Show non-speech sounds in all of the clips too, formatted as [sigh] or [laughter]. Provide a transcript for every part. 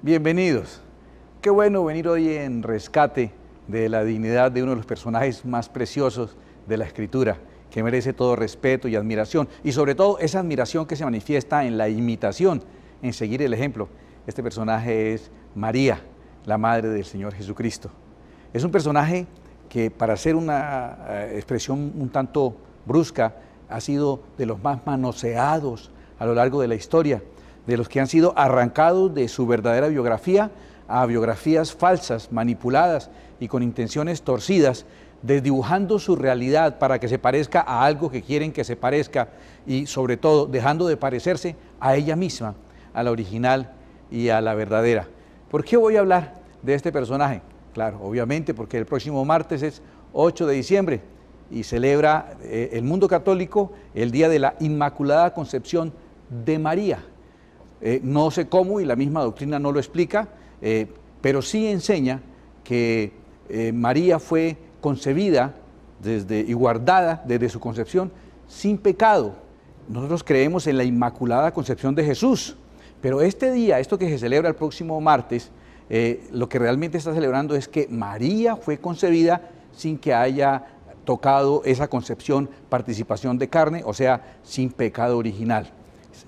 Bienvenidos. Qué bueno venir hoy en rescate de la dignidad de uno de los personajes más preciosos de la escritura, que merece todo respeto y admiración, y sobre todo esa admiración que se manifiesta en la imitación, en seguir el ejemplo. Este personaje es María, la madre del Señor Jesucristo. Es un personaje que, para hacer una eh, expresión un tanto brusca, ha sido de los más manoseados a lo largo de la historia de los que han sido arrancados de su verdadera biografía a biografías falsas, manipuladas y con intenciones torcidas, desdibujando su realidad para que se parezca a algo que quieren que se parezca y sobre todo dejando de parecerse a ella misma, a la original y a la verdadera. ¿Por qué voy a hablar de este personaje? Claro, obviamente porque el próximo martes es 8 de diciembre y celebra eh, el mundo católico el Día de la Inmaculada Concepción de María. Eh, no sé cómo y la misma doctrina no lo explica, eh, pero sí enseña que eh, María fue concebida desde, y guardada desde su concepción sin pecado. Nosotros creemos en la Inmaculada Concepción de Jesús, pero este día, esto que se celebra el próximo martes, lo que realmente está celebrando es que María fue concebida sin que haya tocado esa concepción participación de carne, o sea, sin pecado original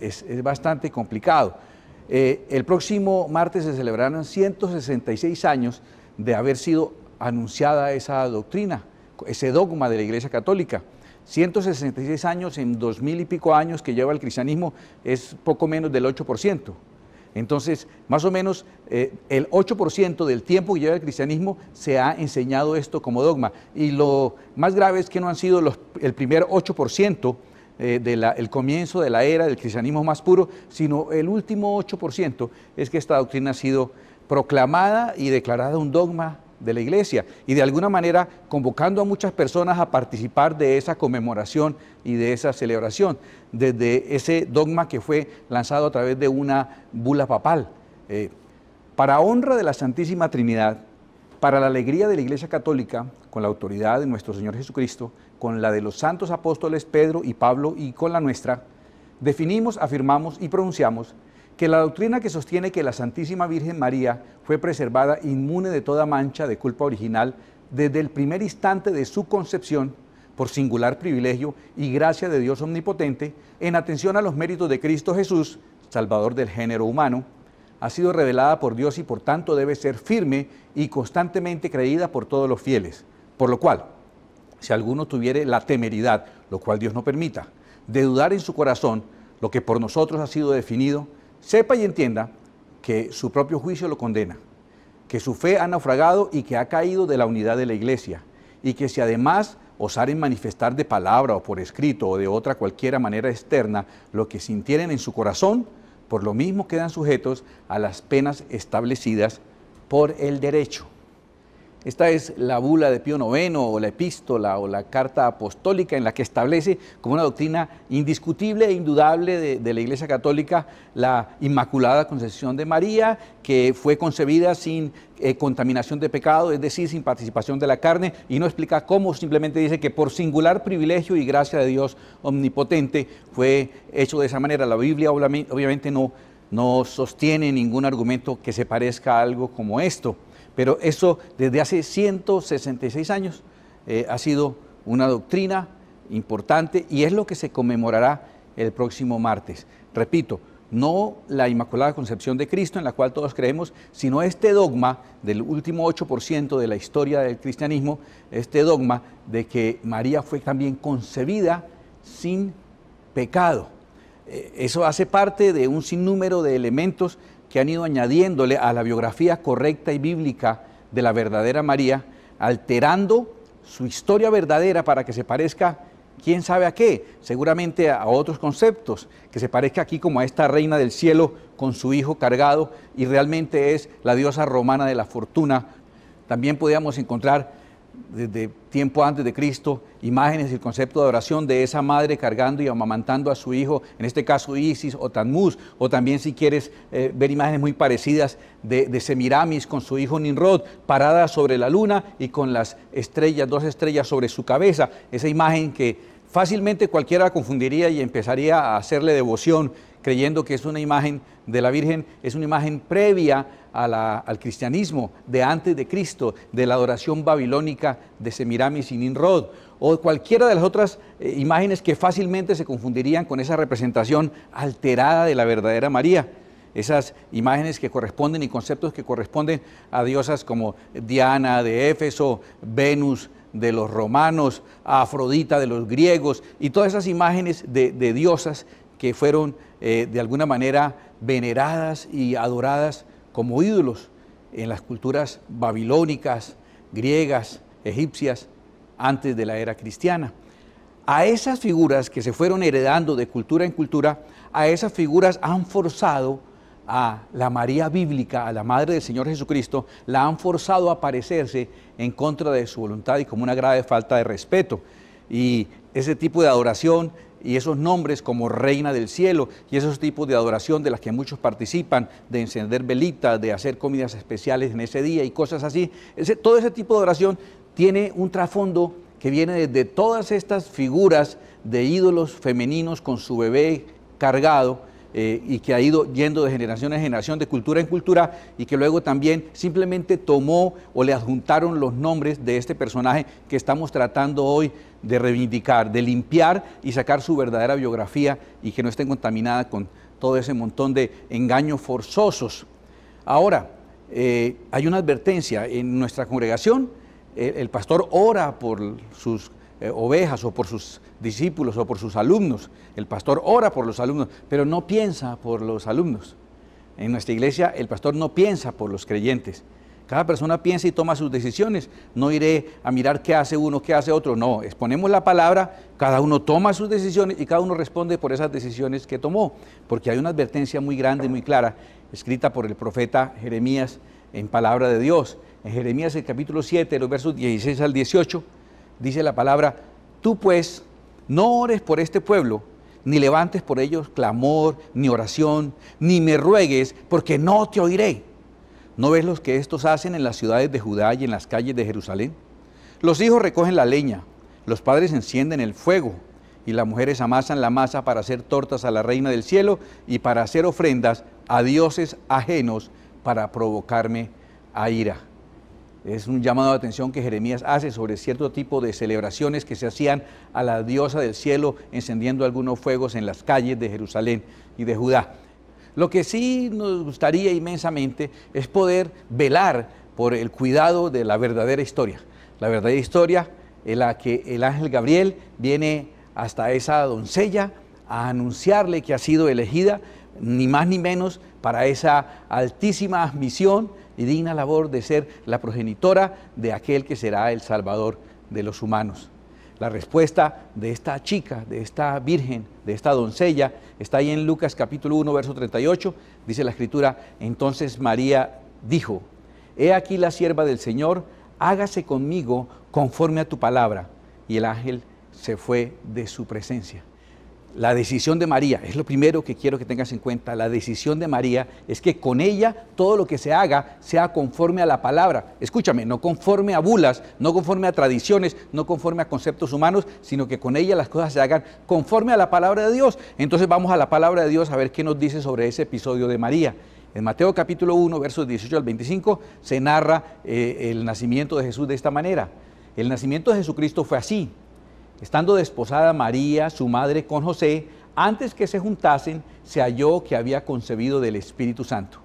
es, bastante complicado. Eh, el próximo martes se celebrarán 166 años de haber sido anunciada esa doctrina, ese dogma de la Iglesia Católica. 166 años en dos mil y pico años que lleva el cristianismo es poco menos del 8%. Entonces, más o menos eh, el 8% del tiempo que lleva el cristianismo se ha enseñado esto como dogma. Y lo más grave es que no han sido los, el primer 8% eh, del comienzo de la era del cristianismo más puro, sino el último 8% es que esta doctrina ha sido proclamada y declarada un dogma de la iglesia y de alguna manera convocando a muchas personas a participar de esa conmemoración y de esa celebración, desde ese dogma que fue lanzado a través de una bula papal. Eh, para honra de la Santísima Trinidad, para la alegría de la Iglesia Católica, con la autoridad de nuestro Señor Jesucristo, con la de los santos apóstoles Pedro y Pablo y con la nuestra, definimos, afirmamos y pronunciamos que la doctrina que sostiene que la Santísima Virgen María fue preservada inmune de toda mancha de culpa original desde el primer instante de su concepción, por singular privilegio y gracia de Dios omnipotente, en atención a los méritos de Cristo Jesús, Salvador del género humano, ha sido revelada por Dios y por tanto debe ser firme y constantemente creída por todos los fieles. Por lo cual, si alguno tuviere la temeridad, lo cual Dios no permita, de dudar en su corazón lo que por nosotros ha sido definido, sepa y entienda que su propio juicio lo condena, que su fe ha naufragado y que ha caído de la unidad de la iglesia, y que si además osaren manifestar de palabra o por escrito o de otra cualquiera manera externa lo que sintieren en su corazón, por lo mismo quedan sujetos a las penas establecidas por el derecho. Esta es la bula de Pío IX o la epístola o la carta apostólica en la que establece como una doctrina indiscutible e indudable de, la Iglesia Católica la Inmaculada Concepción de María, que fue concebida sin eh, contaminación de pecado, es decir, sin participación de la carne, y no explica cómo, simplemente dice que por singular privilegio y gracia de Dios omnipotente fue hecho de esa manera. La Biblia obviamente no sostiene ningún argumento que se parezca a algo como esto. Pero eso, desde hace 166 años eh, ha sido una doctrina importante y es lo que se conmemorará el próximo martes. Repito, no la Inmaculada Concepción de Cristo en la cual todos creemos, sino este dogma del último 8% de la historia del cristianismo, este dogma de que María fue también concebida sin pecado. Eh, eso hace parte de un sinnúmero de elementos que han ido añadiéndole a la biografía correcta y bíblica de la verdadera María, alterando su historia verdadera para que se parezca, quién sabe a qué, seguramente a otros conceptos, que se parezca aquí como a esta reina del cielo con su hijo cargado y realmente es la diosa romana de la fortuna. También podíamos encontrar desde tiempo antes de Cristo, imágenes y el concepto de adoración de esa madre cargando y amamantando a su hijo, en este caso Isis o Tanmuz, o también si quieres eh, ver imágenes muy parecidas de, de, Semiramis con su hijo Ninrod, parada sobre la luna y con las estrellas, dos estrellas sobre su cabeza, esa imagen que fácilmente cualquiera confundiría y empezaría a hacerle devoción creyendo que es una imagen de la Virgen, es una imagen previa al cristianismo, de antes de Cristo, de la adoración babilónica de Semiramis y Ninrod, o cualquiera de las otras eh, imágenes que fácilmente se confundirían con esa representación alterada de la verdadera María esas imágenes que corresponden y conceptos que corresponden a diosas como Diana de Éfeso, Venus de los romanos, Afrodita de los griegos, y todas esas imágenes de diosas que fueron eh, de alguna manera veneradas y adoradas como ídolos en las culturas babilónicas, griegas, egipcias, antes de la era cristiana. A esas figuras que se fueron heredando de cultura en cultura, a esas figuras han forzado a la María bíblica, a la Madre del Señor Jesucristo, la han forzado a parecerse en contra de su voluntad y como una grave falta de respeto. Y ese tipo de adoración y esos nombres como Reina del Cielo y esos tipos de adoración de las que muchos participan, de encender velitas, de hacer comidas especiales en ese día y cosas así. todo ese tipo de adoración tiene un trasfondo que viene desde todas estas figuras de ídolos femeninos con su bebé cargado eh, y que ha ido yendo de generación en generación, de cultura en cultura, y que luego también simplemente tomó o le adjuntaron los nombres de este personaje que estamos tratando hoy de reivindicar, de limpiar y sacar su verdadera biografía y que no esté contaminada con todo ese montón de engaños forzosos. Ahora, eh, hay una advertencia en nuestra congregación, el, eh, el pastor ora por sus eh, ovejas o por sus discípulos o por sus alumnos. El pastor ora por los alumnos, pero no piensa por los alumnos. En nuestra iglesia el pastor no piensa por los creyentes. Cada persona piensa y toma sus decisiones. No iré a mirar qué hace uno, qué hace otro. No, exponemos la palabra, cada uno toma sus decisiones y cada uno responde por esas decisiones que tomó. Porque hay una advertencia muy grande, y muy clara, escrita por el profeta Jeremías en palabra de Dios. En Jeremías el capítulo 7, los versos 16 al 18, dice la palabra, tú pues no ores por este pueblo, ni levantes por ellos clamor, ni oración, ni me ruegues, porque no te oiré. ¿No ves lo que estos hacen en las ciudades de Judá y en las calles de Jerusalén? Los hijos recogen la leña, los padres encienden el fuego, y las mujeres amasan la masa para hacer tortas a la reina del cielo y para hacer ofrendas a dioses ajenos para provocarme a ira. Es un llamado de atención que Jeremías hace sobre cierto tipo de celebraciones que se hacían a la diosa del cielo, encendiendo algunos fuegos en las calles de Jerusalén y de Judá. Lo que sí nos gustaría inmensamente es poder velar por el cuidado de la verdadera historia. La verdadera historia en la que el ángel Gabriel viene hasta esa doncella a anunciarle que ha sido elegida, ni más ni menos, para esa altísima misión y digna labor de ser la progenitora de aquel que será el Salvador de los humanos. La respuesta de esta chica, de esta virgen, de esta doncella, está ahí en Lucas capítulo 1, verso 38. Dice la escritura, entonces María dijo, He aquí la sierva del Señor, hágase conmigo conforme a tu palabra. Y el ángel se fue de su presencia. La decisión de María, es lo primero que quiero que tengas en cuenta, la decisión de María es que con ella todo lo que se haga sea conforme a la palabra. Escúchame, no conforme a bulas, no conforme a tradiciones, no conforme a conceptos humanos, sino que con ella las cosas se hagan conforme a la palabra de Dios. Entonces vamos a la palabra de Dios a ver qué nos dice sobre ese episodio de María. En Mateo capítulo 1, versos 18 al 25, se narra eh, el nacimiento de Jesús de esta manera. El nacimiento de Jesucristo fue así. Estando desposada María, su madre, con José, antes que se juntasen, se halló que había concebido del Espíritu Santo.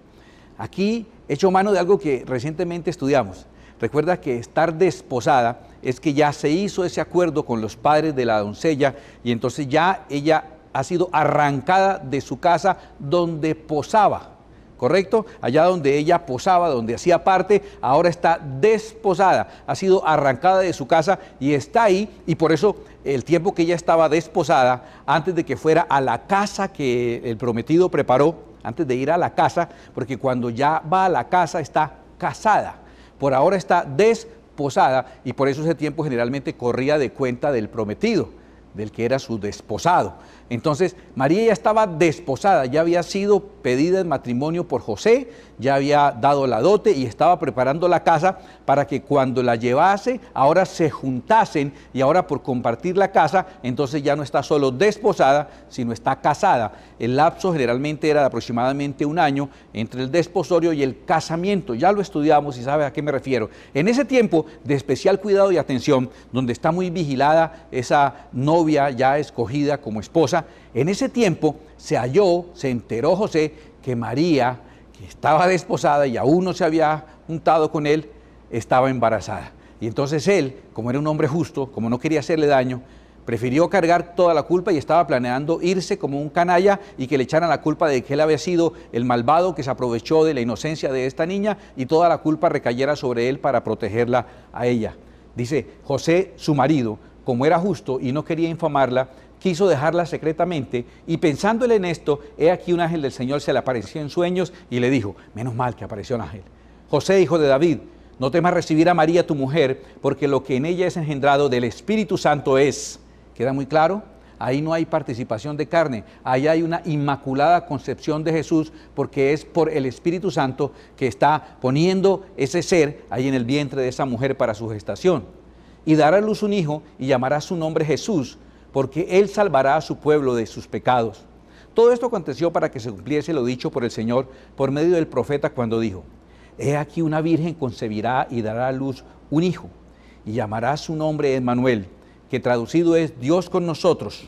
Aquí hecho mano de algo que recientemente estudiamos. Recuerda que estar desposada es que ya se hizo ese acuerdo con los padres de la doncella y entonces ya ella ha sido arrancada de su casa donde posaba. ¿correcto? Allá donde ella posaba, donde hacía parte, ahora está desposada, ha sido arrancada de su casa y está ahí, y por eso el tiempo que ella estaba desposada, antes de que fuera a la casa que el prometido preparó, antes de ir a la casa, porque cuando ya va a la casa está casada, por ahora está desposada, y por eso ese tiempo generalmente corría de cuenta del prometido, del que era su desposado. Entonces, María ya estaba desposada, ya había sido pedida en matrimonio por José, ya había dado la dote y estaba preparando la casa para que cuando la llevase, ahora se juntasen y ahora por compartir la casa, entonces ya no está solo desposada, sino está casada. El lapso generalmente era de aproximadamente un año entre el desposorio y el casamiento. Ya lo estudiamos y sabes a qué me refiero. En ese tiempo de especial cuidado y atención, donde está muy vigilada esa novia ya escogida como esposa, en ese tiempo se halló, se enteró José que María, que estaba desposada y aún no se había juntado con él, estaba embarazada. Y entonces él, como era un hombre justo, como no quería hacerle daño, prefirió cargar toda la culpa y estaba planeando irse como un canalla y que le echaran la culpa de que él había sido el malvado que se aprovechó de la inocencia de esta niña y toda la culpa recayera sobre él para protegerla a ella. Dice, José, su marido, como era justo y no quería infamarla, quiso dejarla secretamente y pensándole en esto, he aquí un ángel del Señor se le apareció en sueños y le dijo, menos mal que apareció un ángel. José, hijo de David, no temas recibir a María tu mujer, porque lo que en ella es engendrado del Espíritu Santo es. ¿Queda muy claro? Ahí no hay participación de carne, ahí hay una inmaculada concepción de Jesús, porque es por el Espíritu Santo que está poniendo ese ser ahí en el vientre de esa mujer para su gestación. Y dará a luz un hijo y llamará su nombre Jesús, porque Él salvará a su pueblo de sus pecados. Todo esto aconteció para que se cumpliese lo dicho por el Señor por medio del profeta cuando dijo, He aquí una virgen concebirá y dará a luz un hijo, y llamará su nombre Emmanuel, que traducido es Dios con nosotros.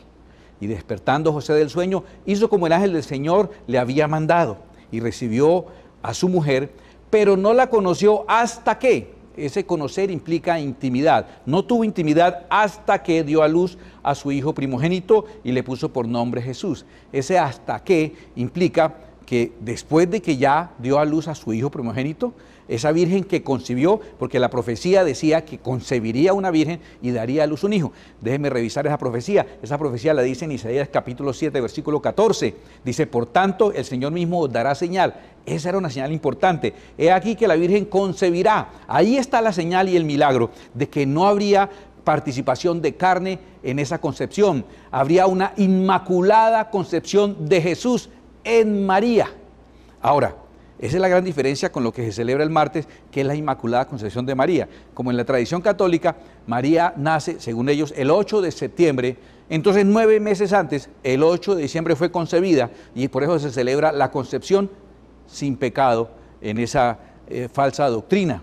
Y despertando José del sueño, hizo como el ángel del Señor le había mandado, y recibió a su mujer, pero no la conoció hasta que ese conocer implica intimidad. No tuvo intimidad hasta que dio a luz a su hijo primogénito y le puso por nombre Jesús. Ese hasta que implica que después de que ya dio a luz a su hijo primogénito, esa virgen que concibió, porque la profecía decía que concebiría una virgen y daría a luz un hijo. déjeme revisar esa profecía. Esa profecía la dice en Isaías capítulo 7, versículo 14. Dice, por tanto, el Señor mismo dará señal. Esa era una señal importante. He aquí que la Virgen concebirá. Ahí está la señal y el milagro de que no habría participación de carne en esa concepción. Habría una inmaculada concepción de Jesús en María. Ahora, esa es la gran diferencia con lo que se celebra el martes, que es la Inmaculada Concepción de María. Como en la tradición católica, María nace, según ellos, el 8 de septiembre. Entonces, nueve meses antes, el 8 de diciembre fue concebida y por eso se celebra la concepción sin pecado en esa eh, falsa doctrina.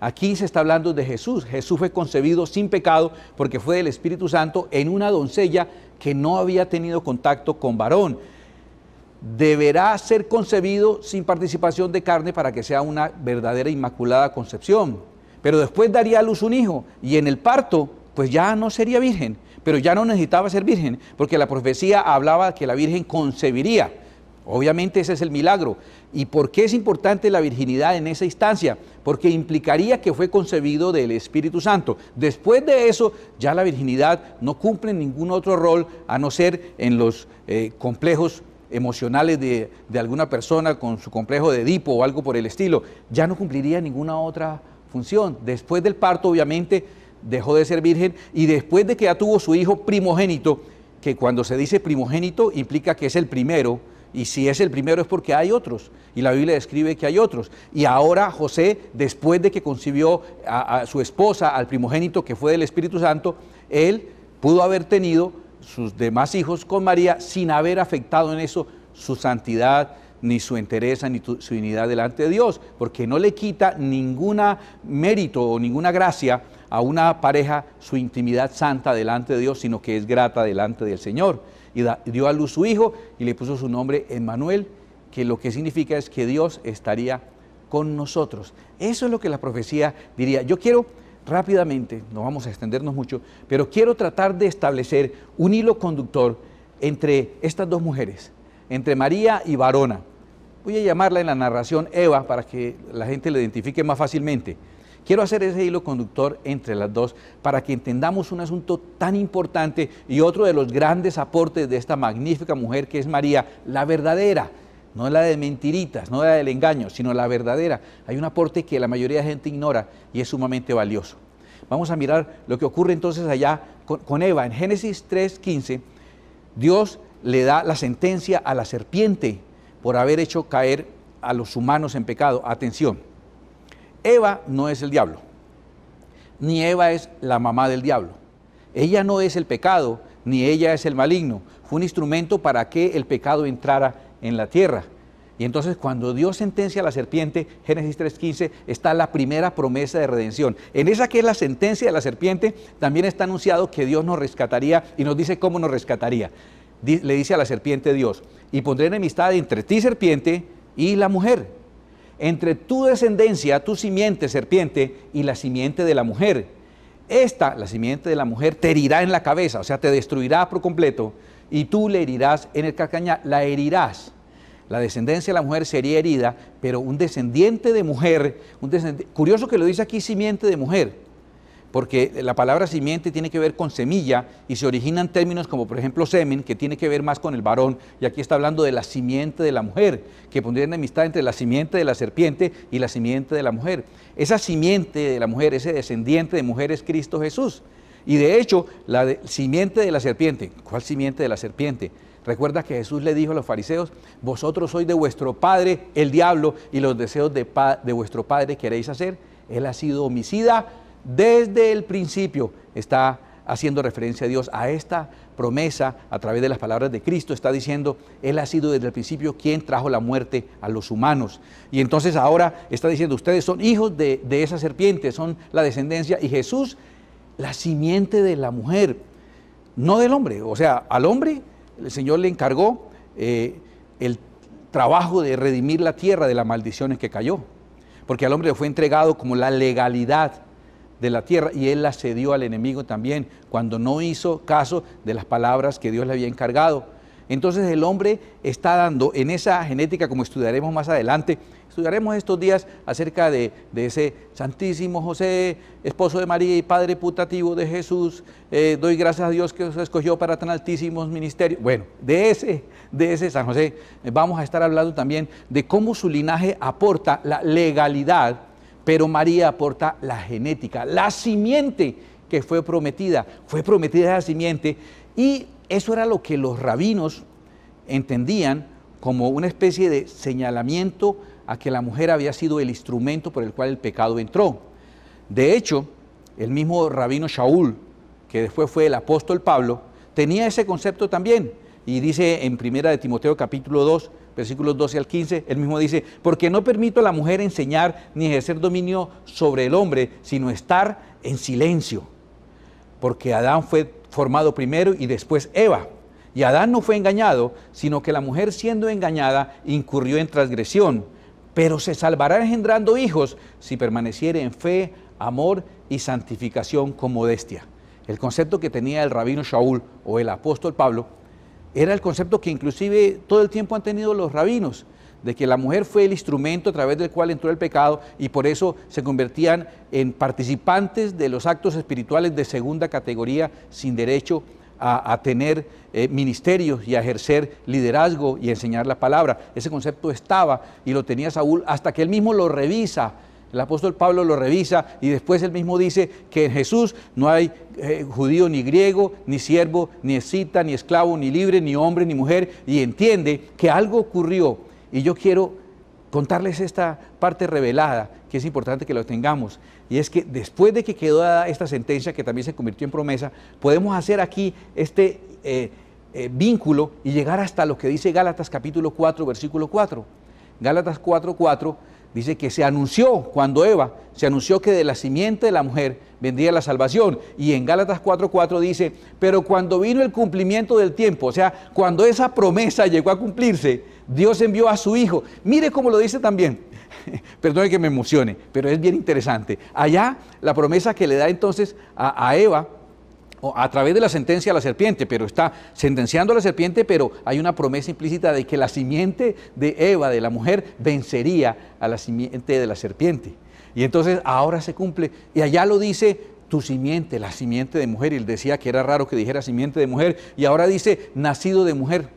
Aquí se está hablando de Jesús. Jesús fue concebido sin pecado porque fue del Espíritu Santo en una doncella que no había tenido contacto con varón deberá ser concebido sin participación de carne para que sea una verdadera inmaculada concepción. Pero después daría a luz un hijo y en el parto pues ya no sería virgen, pero ya no necesitaba ser virgen, porque la profecía hablaba que la virgen concebiría. Obviamente ese es el milagro. ¿Y por qué es importante la virginidad en esa instancia? Porque implicaría que fue concebido del Espíritu Santo. Después de eso, ya la virginidad no cumple ningún otro rol a no ser en los eh, complejos emocionales de, de, alguna persona con su complejo de Edipo o algo por el estilo, ya no cumpliría ninguna otra función. Después del parto, obviamente, dejó de ser virgen y después de que ya tuvo su hijo primogénito, que cuando se dice primogénito implica que es el primero, y si es el primero es porque hay otros, y la Biblia describe que hay otros. Y ahora José, después de que concibió a, a su esposa, al primogénito que fue del Espíritu Santo, él pudo haber tenido sus demás hijos con María sin haber afectado en eso su santidad, ni su entereza, ni su unidad delante de Dios, porque no le quita ningún mérito o ninguna gracia a una pareja su intimidad santa delante de Dios, sino que es grata delante del Señor. Y dio a luz su hijo y le puso su nombre Emmanuel, que lo que significa es que Dios estaría con nosotros. Eso es lo que la profecía diría. Yo quiero rápidamente, no vamos a extendernos mucho, pero quiero tratar de establecer un hilo conductor entre estas dos mujeres, entre María y Varona. Voy a llamarla en la narración Eva para que la gente la identifique más fácilmente. Quiero hacer ese hilo conductor entre las dos para que entendamos un asunto tan importante y otro de los grandes aportes de esta magnífica mujer que es María, la verdadera, no la de mentiritas, no la del engaño, sino la verdadera. Hay un aporte que la mayoría de gente ignora y es sumamente valioso. Vamos a mirar lo que ocurre entonces allá con, Eva. En Génesis 3:15, Dios le da la sentencia a la serpiente por haber hecho caer a los humanos en pecado. Atención, Eva no es el diablo, ni Eva es la mamá del diablo. Ella no es el pecado, ni ella es el maligno. Fue un instrumento para que el pecado entrara en la tierra. Y entonces cuando Dios sentencia a la serpiente, Génesis 3.15, está la primera promesa de redención. En esa que es la sentencia de la serpiente, también está anunciado que Dios nos rescataría y nos dice cómo nos rescataría. Le dice a la serpiente Dios, y pondré enemistad entre ti serpiente y la mujer, entre tu descendencia, tu simiente serpiente y la simiente de la mujer. Esta, la simiente de la mujer, te herirá en la cabeza, o sea, te destruirá por completo, y tú le herirás en el carcañal, la herirás la descendencia de la mujer sería herida, pero un descendiente de mujer, un descendiente, curioso que lo dice aquí simiente de mujer, porque la palabra simiente tiene que ver con semilla y se originan términos como por ejemplo semen, que tiene que ver más con el varón, y aquí está hablando de la simiente de la mujer, que pondría en amistad entre la simiente de la serpiente y la simiente de la mujer. Esa simiente de la mujer, ese descendiente de mujer es Cristo Jesús. Y de hecho, la simiente de la serpiente, ¿cuál simiente de la serpiente? Recuerda que Jesús le dijo a los fariseos, vosotros sois de vuestro padre el diablo y los deseos de, vuestro padre queréis hacer. Él ha sido homicida desde el principio. Está haciendo referencia a Dios a esta promesa a través de las palabras de Cristo. Está diciendo, Él ha sido desde el principio quien trajo la muerte a los humanos. Y entonces ahora está diciendo, ustedes son hijos de esa serpiente, son la descendencia y Jesús, la simiente de la mujer, no del hombre. O sea, al hombre el Señor le encargó eh, el trabajo de redimir la tierra de las maldiciones que cayó, porque al hombre le fue entregado como la legalidad de la tierra y él la cedió al enemigo también cuando no hizo caso de las palabras que Dios le había encargado. Entonces el hombre está dando en esa genética, como estudiaremos más adelante, Estudiaremos estos días acerca de, ese Santísimo José, esposo de María y Padre putativo de Jesús. Eh, doy gracias a Dios que os escogió para tan altísimos ministerios. Bueno, de ese, de ese San José eh, vamos a estar hablando también de cómo su linaje aporta la legalidad, pero María aporta la genética, la simiente que fue prometida. Fue prometida esa simiente y eso era lo que los rabinos entendían como una especie de señalamiento a que la mujer había sido el instrumento por el cual el pecado entró. De hecho, el mismo rabino Shaul, que después fue el apóstol Pablo, tenía ese concepto también. Y dice en primera de Timoteo capítulo 2, versículos 12 al 15, él mismo dice, porque no permito a la mujer enseñar ni ejercer dominio sobre el hombre, sino estar en silencio. Porque Adán fue formado primero y después Eva. Y Adán no fue engañado, sino que la mujer siendo engañada incurrió en transgresión pero se salvará engendrando hijos si permaneciere en fe, amor y santificación con modestia. El concepto que tenía el rabino Shaul o el apóstol Pablo era el concepto que inclusive todo el tiempo han tenido los rabinos, de que la mujer fue el instrumento a través del cual entró el pecado y por eso se convertían en participantes de los actos espirituales de segunda categoría sin derecho a, tener eh, ministerios y a ejercer liderazgo y enseñar la palabra. Ese concepto estaba y lo tenía Saúl hasta que él mismo lo revisa. El apóstol Pablo lo revisa y después él mismo dice que en Jesús no hay eh, judío ni griego, ni siervo, ni escita, ni esclavo, ni libre, ni hombre, ni mujer, y entiende que algo ocurrió. Y yo quiero contarles esta parte revelada, que es importante que lo tengamos y es que después de que quedó dada esta sentencia, que también se convirtió en promesa, podemos hacer aquí este eh, eh, vínculo y llegar hasta lo que dice Gálatas capítulo 4, versículo 4. Gálatas 4, 4 dice que se anunció cuando Eva, se anunció que de la simiente de la mujer vendría la salvación. Y en Gálatas 4:4 dice, pero cuando vino el cumplimiento del tiempo, o sea, cuando esa promesa llegó a cumplirse, Dios envió a su Hijo. Mire cómo lo dice también. [laughs] Perdone que me emocione, pero es bien interesante. Allá la promesa que le da entonces a Eva a través de la sentencia a la serpiente, pero está sentenciando a la serpiente, pero hay una promesa implícita de que la simiente de Eva, de la mujer, vencería a la simiente de la serpiente. Y entonces ahora se cumple, y allá lo dice tu simiente, la simiente de mujer, y él decía que era raro que dijera simiente de mujer, y ahora dice nacido de mujer,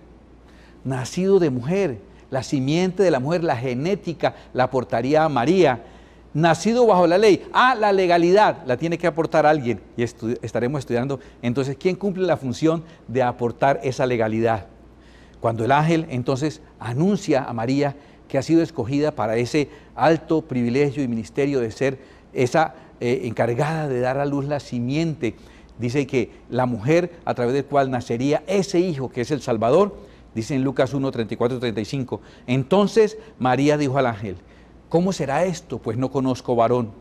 nacido de mujer, la simiente de la mujer, la genética la portaría a María nacido bajo la ley. a ah, la legalidad la tiene que aportar alguien y estaremos estudiando entonces quién cumple la función de aportar esa legalidad. Cuando el ángel entonces anuncia a María que ha sido escogida para ese alto privilegio y ministerio de ser esa eh, encargada de dar a luz la simiente, dice que la mujer a través del cual nacería ese hijo que es el Salvador, dice en Lucas 1, 34, 35. Entonces María dijo al ángel, ¿Cómo será esto? Pues no conozco varón.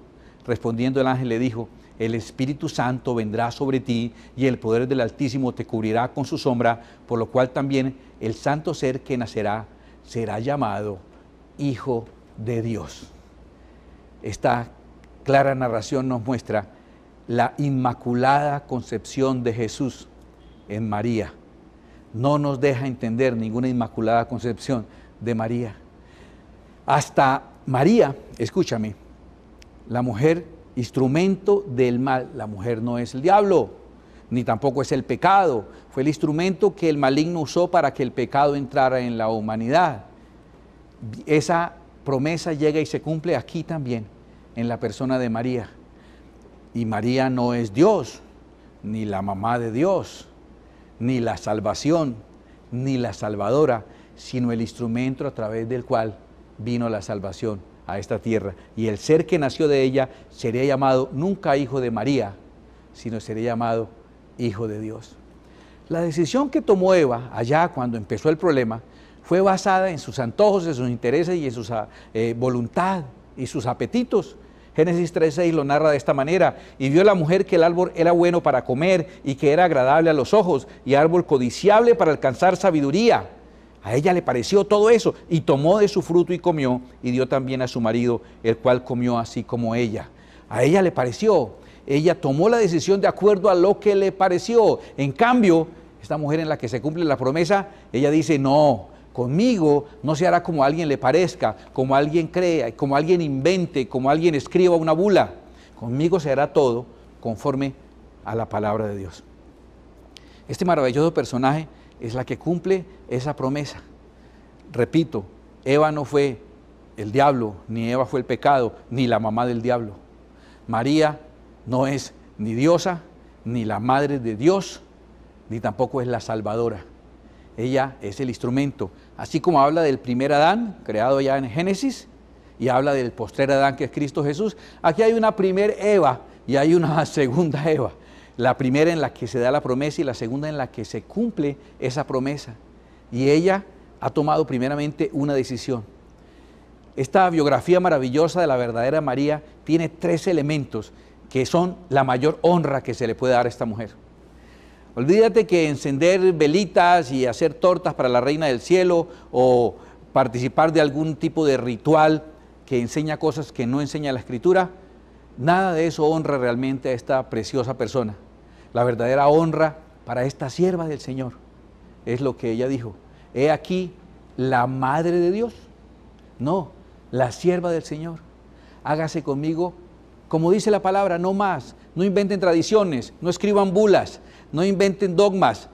Respondiendo el ángel le dijo, el Espíritu Santo vendrá sobre ti y el poder del Altísimo te cubrirá con su sombra, por lo cual también el santo ser que nacerá será llamado Hijo de Dios. Esta clara narración nos muestra la inmaculada concepción de Jesús en María. No nos deja entender ninguna inmaculada concepción de María. Hasta María, escúchame, la mujer instrumento del mal, la mujer no es el diablo, ni tampoco es el pecado, fue el instrumento que el maligno usó para que el pecado entrara en la humanidad. Esa promesa llega y se cumple aquí también, en la persona de María. Y María no es Dios, ni la mamá de Dios, ni la salvación, ni la salvadora, sino el instrumento a través del cual vino la salvación a esta tierra. Y el ser que nació de ella sería llamado nunca hijo de María, sino sería llamado hijo de Dios. La decisión que tomó Eva allá cuando empezó el problema fue basada en sus antojos, en sus intereses y en su ah, eh, voluntad y sus apetitos. Génesis 3.6 lo narra de esta manera. Y vio la mujer que el árbol era bueno para comer y que era agradable a los ojos y árbol codiciable para alcanzar sabiduría a ella le pareció todo eso y tomó de su fruto y comió y dio también a su marido, el cual comió así como ella. A ella le pareció. Ella tomó la decisión de acuerdo a lo que le pareció. En cambio, esta mujer en la que se cumple la promesa, ella dice, no, conmigo no se hará como a alguien le parezca, como alguien crea, como alguien invente, como alguien escriba una bula. Conmigo se hará todo conforme a la palabra de Dios. Este maravilloso personaje es la que cumple esa promesa. Repito, Eva no fue el diablo, ni Eva fue el pecado, ni la mamá del diablo. María no es ni diosa, ni la madre de Dios, ni tampoco es la salvadora. Ella es el instrumento. Así como habla del primer Adán, creado ya en Génesis, y habla del postrer Adán que es Cristo Jesús, aquí hay una primer Eva y hay una [laughs] segunda Eva. La primera en la que se da la promesa y la segunda en la que se cumple esa promesa. Y ella ha tomado primeramente una decisión. Esta biografía maravillosa de la verdadera María tiene tres elementos que son la mayor honra que se le puede dar a esta mujer. Olvídate que encender velitas y hacer tortas para la reina del cielo o participar de algún tipo de ritual que enseña cosas que no enseña la escritura, nada de eso honra realmente a esta preciosa persona. La verdadera honra para esta sierva del Señor es lo que ella dijo. He aquí la madre de Dios. No, la sierva del Señor. Hágase conmigo, como dice la palabra, no más. No inventen tradiciones, no escriban bulas, no inventen dogmas.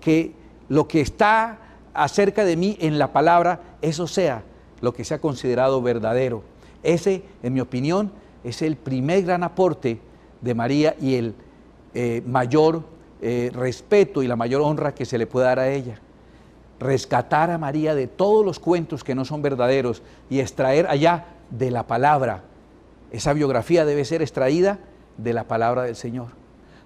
Que lo que está acerca de mí en la palabra, eso sea lo que sea considerado verdadero. Ese, en mi opinión, es el primer gran aporte de María y el eh, mayor eh, respeto y la mayor honra que se le pueda dar a ella. Rescatar a María de todos los cuentos que no son verdaderos y extraer allá de la palabra. Esa biografía debe ser extraída de la palabra del Señor.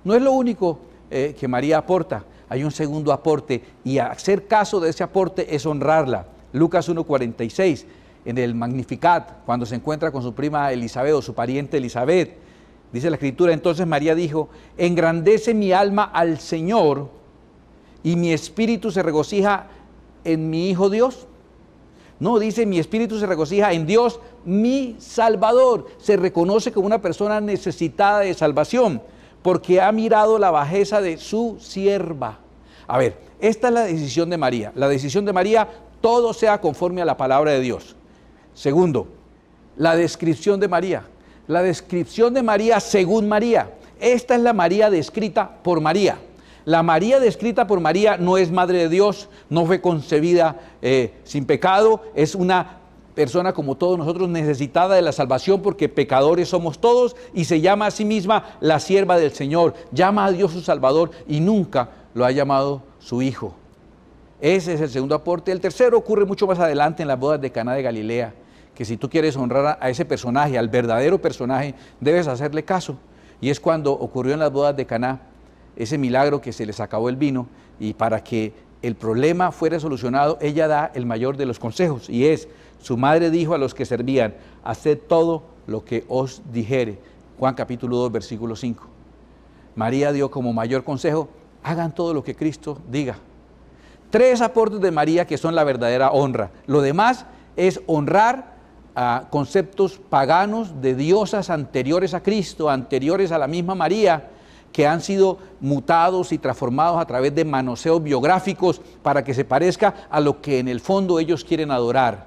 No es lo único eh, que María aporta, hay un segundo aporte y hacer caso de ese aporte es honrarla. Lucas 1.46, en el Magnificat, cuando se encuentra con su prima Elizabeth o su pariente Elizabeth, Dice la escritura, entonces María dijo, engrandece mi alma al Señor y mi espíritu se regocija en mi Hijo Dios. No, dice, mi espíritu se regocija en Dios, mi Salvador. Se reconoce como una persona necesitada de salvación, porque ha mirado la bajeza de su sierva. A ver, esta es la decisión de María. La decisión de María, todo sea conforme a la palabra de Dios. Segundo, la descripción de María. La descripción de María según María. Esta es la María descrita por María. La María descrita por María no es madre de Dios, no fue concebida eh, sin pecado, es una persona como todos nosotros necesitada de la salvación porque pecadores somos todos y se llama a sí misma la sierva del Señor, llama a Dios su Salvador y nunca lo ha llamado su Hijo. Ese es el segundo aporte. El tercero ocurre mucho más adelante en las bodas de Caná de Galilea que si tú quieres honrar a, ese personaje, al verdadero personaje, debes hacerle caso. Y es cuando ocurrió en las bodas de Caná ese milagro que se les acabó el vino y para que el problema fuera solucionado, ella da el mayor de los consejos y es, su madre dijo a los que servían, haced todo lo que os dijere. Juan capítulo 2, versículo 5. María dio como mayor consejo, hagan todo lo que Cristo diga. Tres aportes de María que son la verdadera honra. Lo demás es honrar a conceptos paganos de diosas anteriores a Cristo, anteriores a la misma María, que han sido mutados y transformados a través de manoseos biográficos para que se parezca a lo que en el fondo ellos quieren adorar.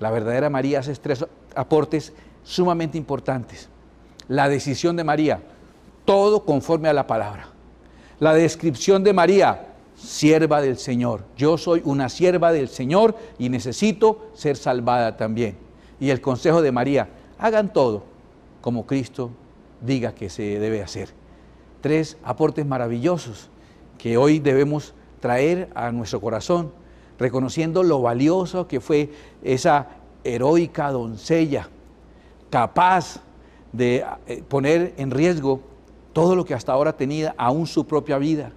La verdadera María hace tres aportes sumamente importantes. La decisión de María, todo conforme a la palabra. La descripción de María, sierva del Señor. Yo soy una sierva del Señor y necesito ser salvada también y el consejo de María. Hagan todo como Cristo diga que se debe hacer. Tres aportes maravillosos que hoy debemos traer a nuestro corazón, reconociendo lo valioso que fue esa heroica doncella, capaz de eh, poner en riesgo todo lo que hasta ahora tenía, aún su propia vida.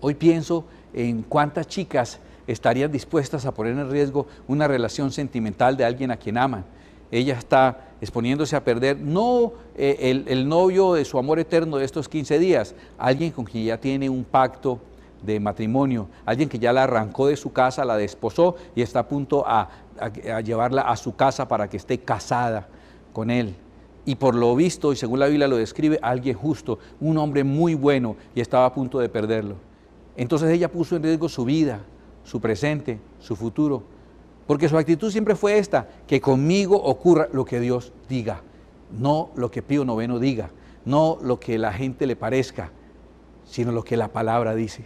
Hoy pienso en cuántas chicas estarían dispuestas a poner en riesgo una relación sentimental de alguien a quien aman. Ella está exponiéndose a perder no eh, el, novio de su amor eterno de estos 15 días, alguien con quien ya tiene un pacto de matrimonio, alguien que ya la arrancó de su casa, la desposó y está a punto de a llevarla a su casa para que esté casada con él y por lo visto, y según la Biblia lo describe, alguien justo, un hombre muy bueno, y estaba a punto de perderlo. Entonces ella puso en riesgo su vida, su presente, su futuro. Porque su actitud siempre fue esta, que conmigo ocurra lo que Dios diga, no lo que Pío Noveno diga, no lo que la gente le parezca, sino lo que la palabra dice.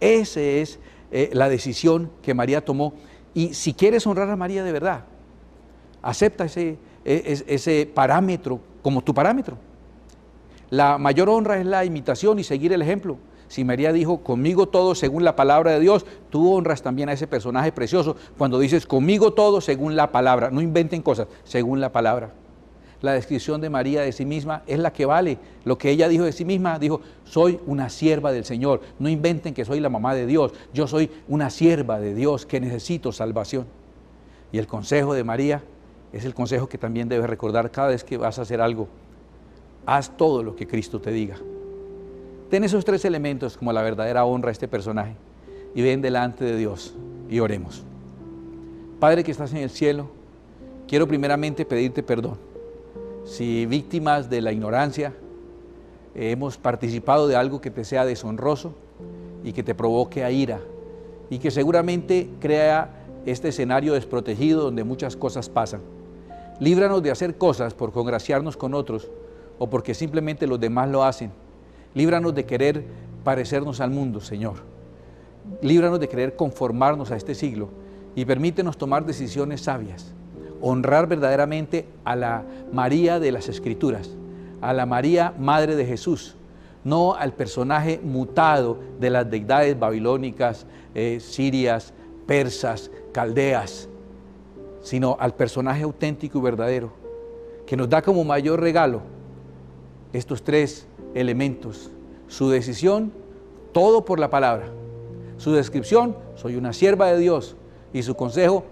Esa es eh, la decisión que María tomó. Y si quieres honrar a María de verdad, acepta ese, e, ese parámetro como tu parámetro. La mayor honra es la imitación y seguir el ejemplo. Si María dijo, conmigo todo según la palabra de Dios, tú honras también a ese personaje precioso cuando dices, conmigo todo según la palabra. No inventen cosas, según la palabra. La descripción de María de sí misma es la que vale. Lo que ella dijo de sí misma, dijo, soy una sierva del Señor. No inventen que soy la mamá de Dios. Yo soy una sierva de Dios que necesito salvación. Y el consejo de María es el consejo que también debes recordar cada vez que vas a hacer algo. Haz todo lo que Cristo te diga. Ten esos tres elementos como la verdadera honra a este personaje y ven delante de Dios y oremos. Padre que estás en el cielo, quiero primeramente pedirte perdón. Si víctimas de la ignorancia eh, hemos participado de algo que te sea deshonroso y que te provoque a ira y que seguramente crea este escenario desprotegido donde muchas cosas pasan. Líbranos de hacer cosas por congraciarnos con otros o porque simplemente los demás lo hacen Líbranos de querer parecernos al mundo, Señor. Líbranos de querer conformarnos a este siglo y permítenos tomar decisiones sabias, honrar verdaderamente a la María de las Escrituras, a la María Madre de Jesús, no al personaje mutado de las deidades babilónicas, eh, sirias, persas, caldeas, sino al personaje auténtico y verdadero, que nos da como mayor regalo estos tres elementos. Su decisión, todo por la palabra. Su descripción, soy una sierva de Dios. Y su consejo,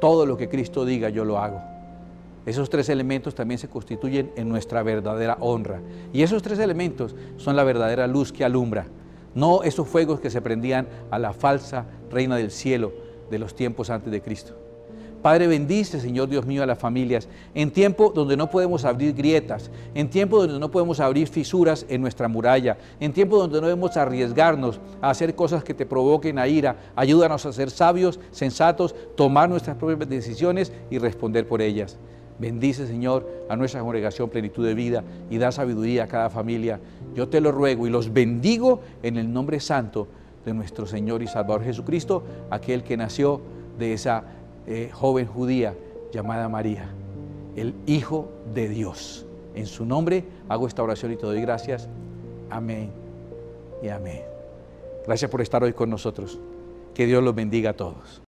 todo lo que Cristo diga, yo lo hago. Esos tres elementos también se constituyen en nuestra verdadera honra. Y esos tres elementos son la verdadera luz que alumbra. No esos fuegos que se prendían a la falsa reina del cielo de los tiempos antes de Cristo. Padre, bendice, Señor Dios mío, a las familias en tiempo donde no podemos abrir grietas, en tiempo donde no podemos abrir fisuras en nuestra muralla, en tiempo donde no debemos arriesgarnos a hacer cosas que te provoquen a ira. Ayúdanos a ser sabios, sensatos, tomar nuestras propias decisiones y responder por ellas. Bendice, Señor, a nuestra congregación plenitud de vida y da sabiduría a cada familia. Yo te lo ruego y los bendigo en el nombre santo de nuestro Señor y Salvador Jesucristo, aquel que nació de esa eh, joven judía llamada María, el Hijo de Dios. En su nombre hago esta oración y te doy gracias. Amén y amén. Gracias por estar hoy con nosotros. Que Dios los bendiga a todos.